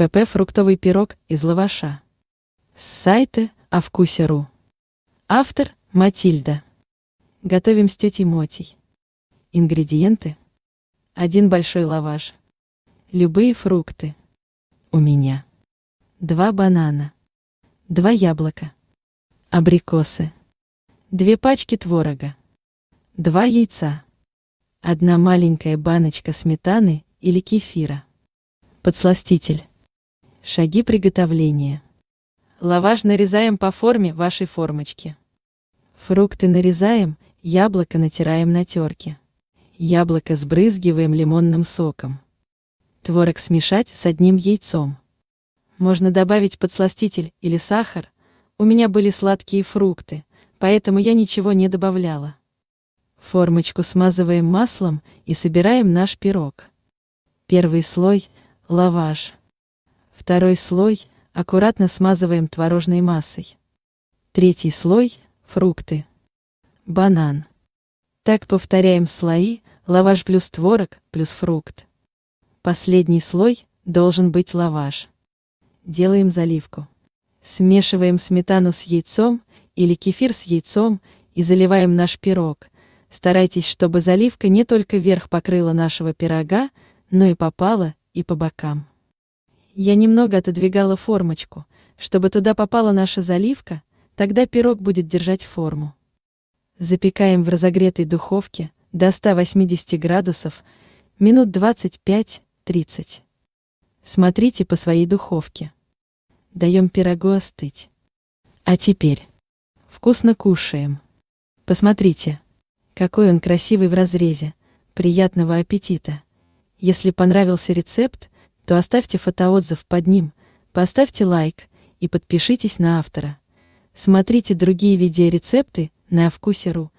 ПП «Фруктовый пирог» из лаваша. С сайта о вкусе .ру. Автор Матильда. Готовим с тетей Мотей. Ингредиенты. Один большой лаваш. Любые фрукты. У меня. Два банана. Два яблока. Абрикосы. Две пачки творога. Два яйца. Одна маленькая баночка сметаны или кефира. Подсластитель. Шаги приготовления. Лаваш нарезаем по форме вашей формочки. Фрукты нарезаем, яблоко натираем на терке. Яблоко сбрызгиваем лимонным соком. Творог смешать с одним яйцом. Можно добавить подсластитель или сахар. У меня были сладкие фрукты, поэтому я ничего не добавляла. Формочку смазываем маслом и собираем наш пирог. Первый слой – лаваш – Второй слой аккуратно смазываем творожной массой. Третий слой – фрукты. Банан. Так повторяем слои, лаваш плюс творог плюс фрукт. Последний слой должен быть лаваш. Делаем заливку. Смешиваем сметану с яйцом или кефир с яйцом и заливаем наш пирог. Старайтесь, чтобы заливка не только верх покрыла нашего пирога, но и попала и по бокам я немного отодвигала формочку, чтобы туда попала наша заливка, тогда пирог будет держать форму. Запекаем в разогретой духовке до 180 градусов минут 25-30. Смотрите по своей духовке. Даем пирогу остыть. А теперь вкусно кушаем. Посмотрите, какой он красивый в разрезе. Приятного аппетита! Если понравился рецепт, то оставьте фотоотзыв под ним, поставьте лайк и подпишитесь на автора. Смотрите другие видеорецепты на вкусе.ру.